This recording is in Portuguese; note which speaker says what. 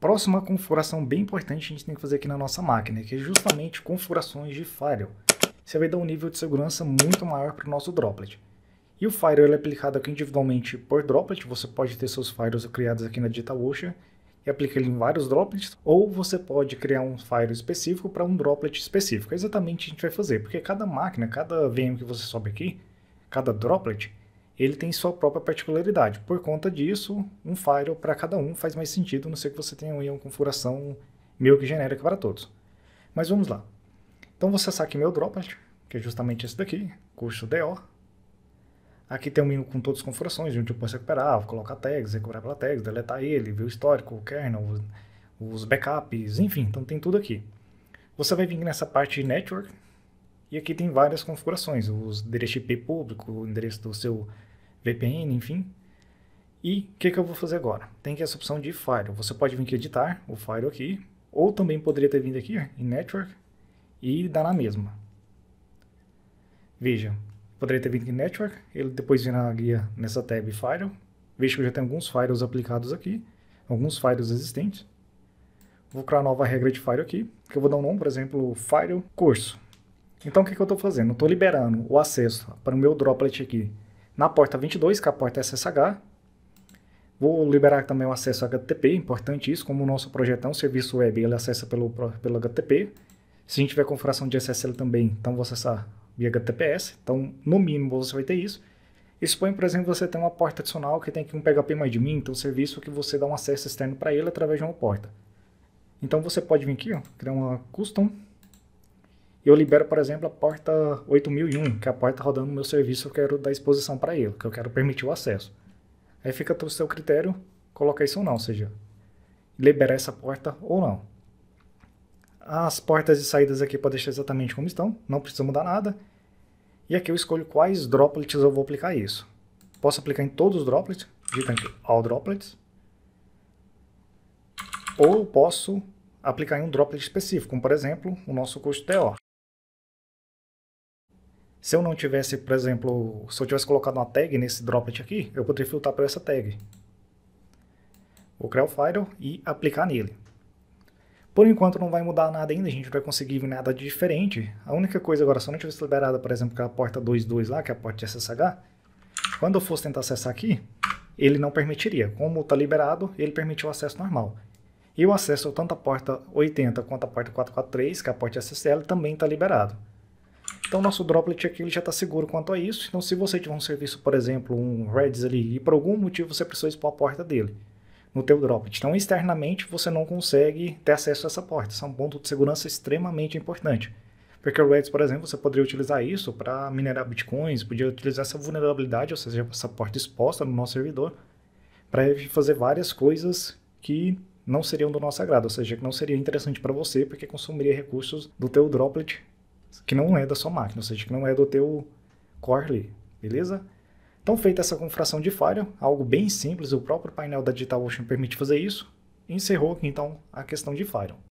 Speaker 1: Próxima configuração bem importante que a gente tem que fazer aqui na nossa máquina, que é justamente configurações de firewall. Isso vai dar um nível de segurança muito maior para o nosso droplet. E o firewall é aplicado aqui individualmente por droplet, você pode ter seus firewalls criados aqui na DigitalOcean e aplica ele em vários droplets, ou você pode criar um firewall específico para um droplet específico. É exatamente o que a gente vai fazer, porque cada máquina, cada VM que você sobe aqui, cada droplet, ele tem sua própria particularidade. Por conta disso, um firewall para cada um faz mais sentido, a não ser que você tenha uma configuração meio que genérica para todos. Mas vamos lá. Então você acessa aqui meu droplet, que é justamente esse daqui, custo DO. Aqui tem um menu com todas as configurações, onde eu posso recuperar, colocar tags, recuperar pela tags, deletar ele, ver o histórico, o kernel, os backups, enfim, então tem tudo aqui. Você vai vir nessa parte de network, e aqui tem várias configurações, os endereço IP público, o endereço do seu VPN, enfim. E o que, que eu vou fazer agora? Tem que essa opção de Firewall. Você pode vir aqui editar o Firewall aqui, ou também poderia ter vindo aqui em Network e dar na mesma. Veja, poderia ter vindo aqui em Network, ele depois guia nessa tab Firewall. Veja que eu já tenho alguns firewalls aplicados aqui, alguns firewalls existentes. Vou criar uma nova regra de firewall aqui, que eu vou dar um nome, por exemplo, Firewall Curso. Então o que, que eu estou fazendo? Eu estou liberando o acesso para o meu droplet aqui na porta 22, que é a porta SSH. Vou liberar também o acesso HTTP, importante isso, como o nosso projeto é um serviço web, ele acessa pelo, pelo HTTP. Se a gente tiver configuração de SSL também, então vou acessar via HTTPS, então no mínimo você vai ter isso. Isso põe, por exemplo, você tem uma porta adicional que tem aqui um PHP MyAdmin, então um serviço que você dá um acesso externo para ele através de uma porta. Então você pode vir aqui, ó, criar uma custom eu libero, por exemplo, a porta 8001, que é a porta rodando no meu serviço, eu quero dar exposição para ele, que eu quero permitir o acesso. Aí fica o seu critério colocar isso ou não, ou seja, liberar essa porta ou não. As portas e saídas aqui pode deixar exatamente como estão, não precisa mudar nada. E aqui eu escolho quais droplets eu vou aplicar isso. Posso aplicar em todos os droplets, digita aqui all droplets. Ou eu posso aplicar em um droplet específico, como por exemplo o nosso custo TO. Se eu não tivesse, por exemplo, se eu tivesse colocado uma tag nesse droplet aqui, eu poderia filtrar por essa tag. Vou criar o file e aplicar nele. Por enquanto não vai mudar nada ainda, a gente não vai conseguir nada de diferente. A única coisa agora, se eu não tivesse liberado, por exemplo, aquela porta 22 lá, que é a porta de SSH, quando eu fosse tentar acessar aqui, ele não permitiria. Como está liberado, ele permitiu o acesso normal. E o acesso tanto à porta 80 quanto à porta 443, que é a porta SSL, também está liberado. Então nosso droplet aqui ele já está seguro quanto a isso. Então se você tiver um serviço, por exemplo, um Redis ali, e por algum motivo você precisa expor a porta dele no teu droplet. Então externamente você não consegue ter acesso a essa porta. Isso é um ponto de segurança extremamente importante. Porque o Redis, por exemplo, você poderia utilizar isso para minerar bitcoins, podia utilizar essa vulnerabilidade, ou seja, essa porta exposta no nosso servidor, para fazer várias coisas que não seriam do nosso agrado, ou seja, que não seria interessante para você, porque consumiria recursos do teu droplet que não é da sua máquina, ou seja, que não é do teu Corley, beleza? Então, feita essa confração de falha, algo bem simples, o próprio painel da DigitalOcean permite fazer isso, encerrou aqui então a questão de Fire.